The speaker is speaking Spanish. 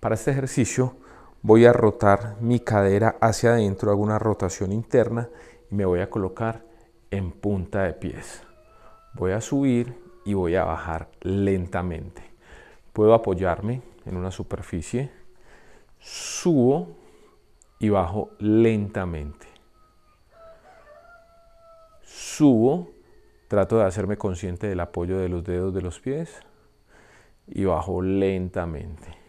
Para este ejercicio voy a rotar mi cadera hacia adentro, hago una rotación interna y me voy a colocar en punta de pies. Voy a subir y voy a bajar lentamente. Puedo apoyarme en una superficie, subo y bajo lentamente. Subo, trato de hacerme consciente del apoyo de los dedos de los pies y bajo lentamente.